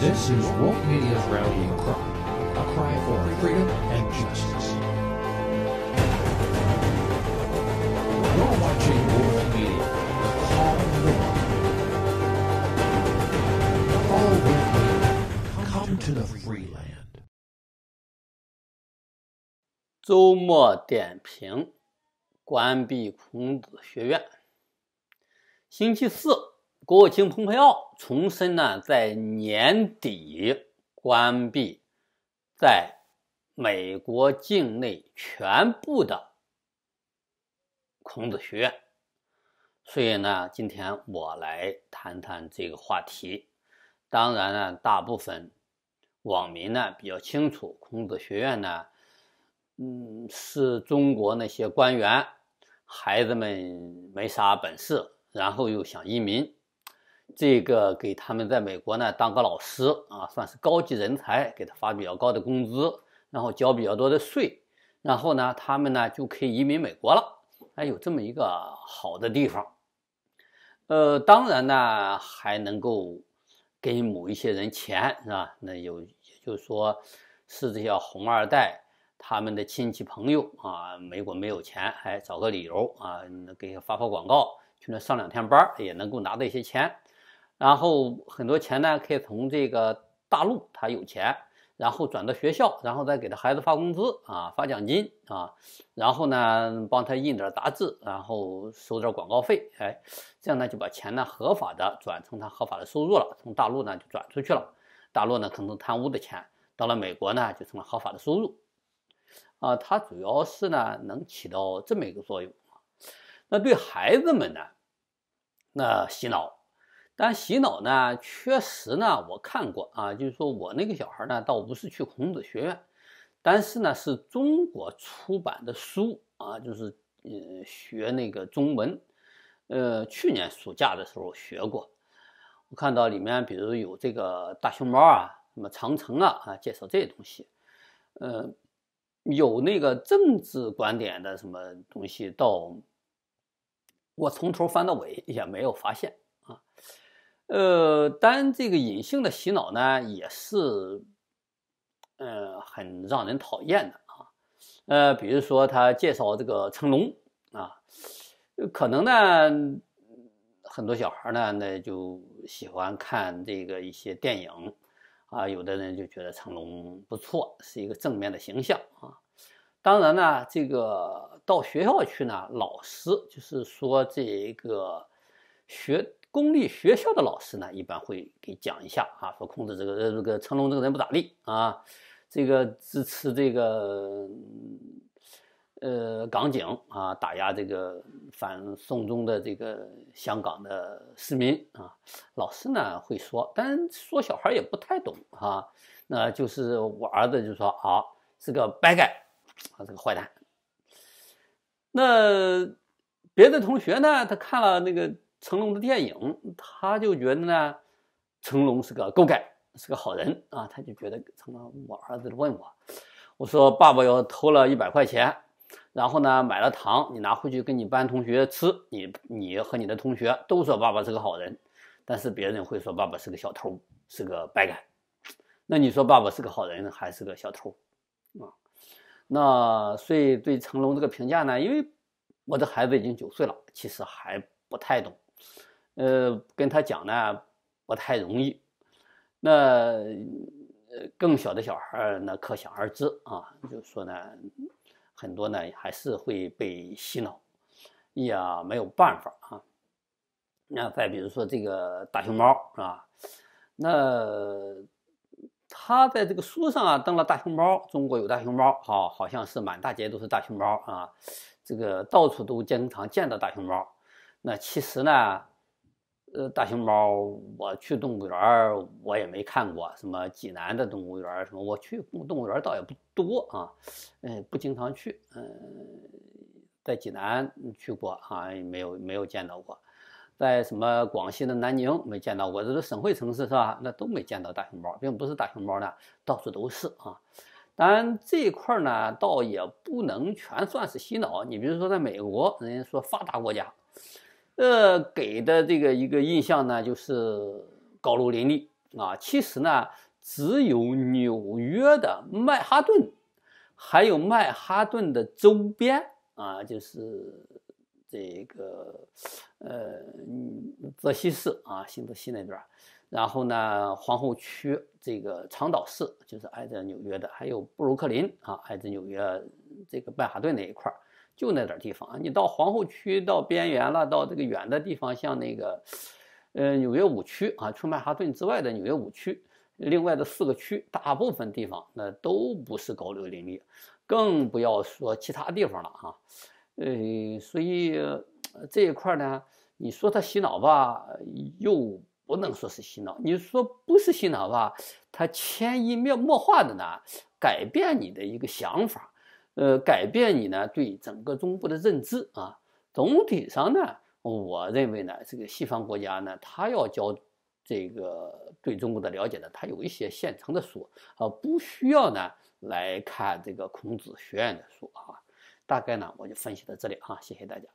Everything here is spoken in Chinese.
This is Wolf Media's rallying cry, a cry for freedom and justice. You're watching Wolf Media, the call of Follow with me. Come to the free land. 周末点评，关闭孔子学院。星期四。国务卿蓬佩奥重申呢，在年底关闭在美国境内全部的孔子学院。所以呢，今天我来谈谈这个话题。当然呢，大部分网民呢比较清楚，孔子学院呢，嗯，是中国那些官员孩子们没啥本事，然后又想移民。这个给他们在美国呢当个老师啊，算是高级人才，给他发比较高的工资，然后交比较多的税，然后呢，他们呢就可以移民美国了。哎，有这么一个好的地方，呃，当然呢还能够给某一些人钱，是吧？那有，也就是说是这些红二代他们的亲戚朋友啊，美国没有钱，还找个理由啊，给发发广告，去那上两天班，也能够拿到一些钱。然后很多钱呢，可以从这个大陆，他有钱，然后转到学校，然后再给他孩子发工资啊，发奖金啊，然后呢帮他印点杂志，然后收点广告费，哎，这样呢就把钱呢合法的转成他合法的收入了，从大陆呢就转出去了，大陆呢可能贪污的钱到了美国呢就成了合法的收入，啊，它主要是呢能起到这么一个作用，那对孩子们呢，那洗脑。但洗脑呢？确实呢，我看过啊，就是说我那个小孩呢，倒不是去孔子学院，但是呢，是中国出版的书啊，就是呃学那个中文，呃，去年暑假的时候学过，我看到里面，比如有这个大熊猫啊，什么长城啊啊，介绍这些东西，呃，有那个政治观点的什么东西，到我从头翻到尾也没有发现啊。呃，然这个隐性的洗脑呢，也是，呃，很让人讨厌的啊。呃，比如说他介绍这个成龙啊，可能呢，很多小孩呢，那就喜欢看这个一些电影啊，有的人就觉得成龙不错，是一个正面的形象啊。当然呢，这个到学校去呢，老师就是说这个学。公立学校的老师呢，一般会给讲一下啊，说控制这个呃这个成龙这个人不咋地啊，这个支持这个呃港警啊，打压这个反送中的这个香港的市民啊。老师呢会说，但说小孩也不太懂哈。那就是我儿子就说啊，是个白干啊，这个坏蛋。那别的同学呢，他看了那个。成龙的电影，他就觉得呢，成龙是个够盖，是个好人啊。他就觉得成龙，我儿子问我，我说爸爸要偷了一百块钱，然后呢买了糖，你拿回去跟你班同学吃，你你和你的同学都说爸爸是个好人，但是别人会说爸爸是个小偷，是个白干。那你说爸爸是个好人还是个小偷啊？那所以对成龙这个评价呢，因为我的孩子已经九岁了，其实还不太懂。呃，跟他讲呢不太容易。那更小的小孩儿，那可想而知啊。就说呢，很多呢还是会被洗脑，也没有办法啊。那再比如说这个大熊猫，是吧？那他在这个书上啊登了大熊猫，中国有大熊猫，哈，好像是满大街都是大熊猫啊，这个到处都经常见到大熊猫。那其实呢？呃，大熊猫，我去动物园儿，我也没看过什么济南的动物园儿，什么我去动物园倒也不多啊，嗯，不经常去，嗯，在济南去过啊，没有没有见到过，在什么广西的南宁没见到过，这是省会城市是吧？那都没见到大熊猫，并不是大熊猫呢到处都是啊，当然这一块儿呢，倒也不能全算是洗脑，你比如说在美国，人家说发达国家。呃，给的这个一个印象呢，就是高楼林立啊。其实呢，只有纽约的曼哈顿，还有曼哈顿的周边啊，就是这个呃泽西市啊，新泽西那边然后呢皇后区，这个长岛市就是挨着纽约的，还有布鲁克林啊，挨着纽约这个曼哈顿那一块儿。就那点儿地方啊，你到皇后区到边缘了，到这个远的地方，像那个，呃，纽约五区啊，除曼哈顿之外的纽约五区，另外的四个区，大部分地方那都不是高楼林立，更不要说其他地方了哈。呃，所以这一块儿呢，你说它洗脑吧，又不能说是洗脑；你说不是洗脑吧，它潜移默化的呢，改变你的一个想法。呃，改变你呢对整个中部的认知啊。总体上呢，我认为呢，这个西方国家呢，他要教这个对中国的了解呢，他有一些现成的书，啊，不需要呢来看这个孔子学院的书啊。大概呢，我就分析到这里啊，谢谢大家。